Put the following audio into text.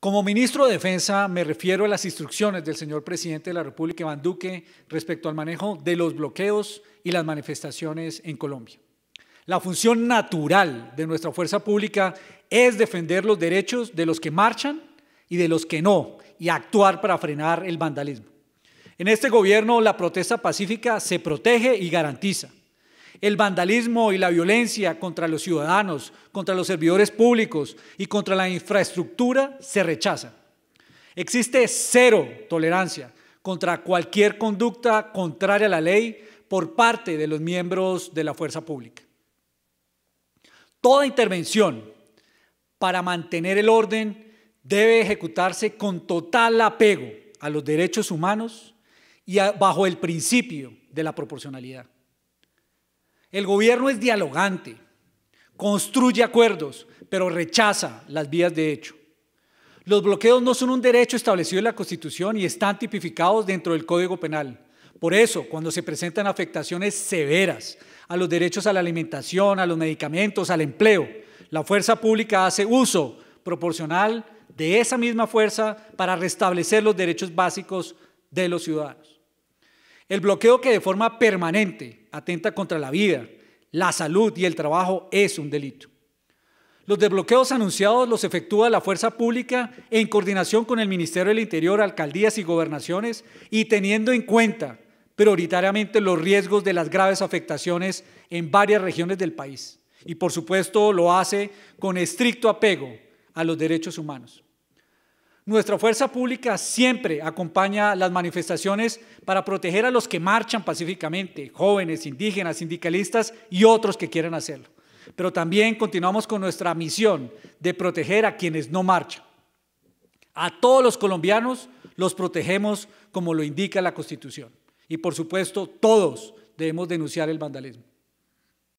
Como ministro de Defensa me refiero a las instrucciones del señor presidente de la República, Iván Duque, respecto al manejo de los bloqueos y las manifestaciones en Colombia. La función natural de nuestra fuerza pública es defender los derechos de los que marchan y de los que no, y actuar para frenar el vandalismo. En este gobierno la protesta pacífica se protege y garantiza. El vandalismo y la violencia contra los ciudadanos, contra los servidores públicos y contra la infraestructura se rechazan. Existe cero tolerancia contra cualquier conducta contraria a la ley por parte de los miembros de la fuerza pública. Toda intervención para mantener el orden debe ejecutarse con total apego a los derechos humanos y bajo el principio de la proporcionalidad. El gobierno es dialogante, construye acuerdos, pero rechaza las vías de hecho. Los bloqueos no son un derecho establecido en la Constitución y están tipificados dentro del Código Penal. Por eso, cuando se presentan afectaciones severas a los derechos a la alimentación, a los medicamentos, al empleo, la fuerza pública hace uso proporcional de esa misma fuerza para restablecer los derechos básicos de los ciudadanos. El bloqueo que de forma permanente atenta contra la vida, la salud y el trabajo es un delito. Los desbloqueos anunciados los efectúa la fuerza pública en coordinación con el Ministerio del Interior, alcaldías y gobernaciones y teniendo en cuenta prioritariamente los riesgos de las graves afectaciones en varias regiones del país. Y por supuesto lo hace con estricto apego a los derechos humanos. Nuestra fuerza pública siempre acompaña las manifestaciones para proteger a los que marchan pacíficamente, jóvenes, indígenas, sindicalistas y otros que quieran hacerlo. Pero también continuamos con nuestra misión de proteger a quienes no marchan. A todos los colombianos los protegemos como lo indica la Constitución. Y por supuesto, todos debemos denunciar el vandalismo.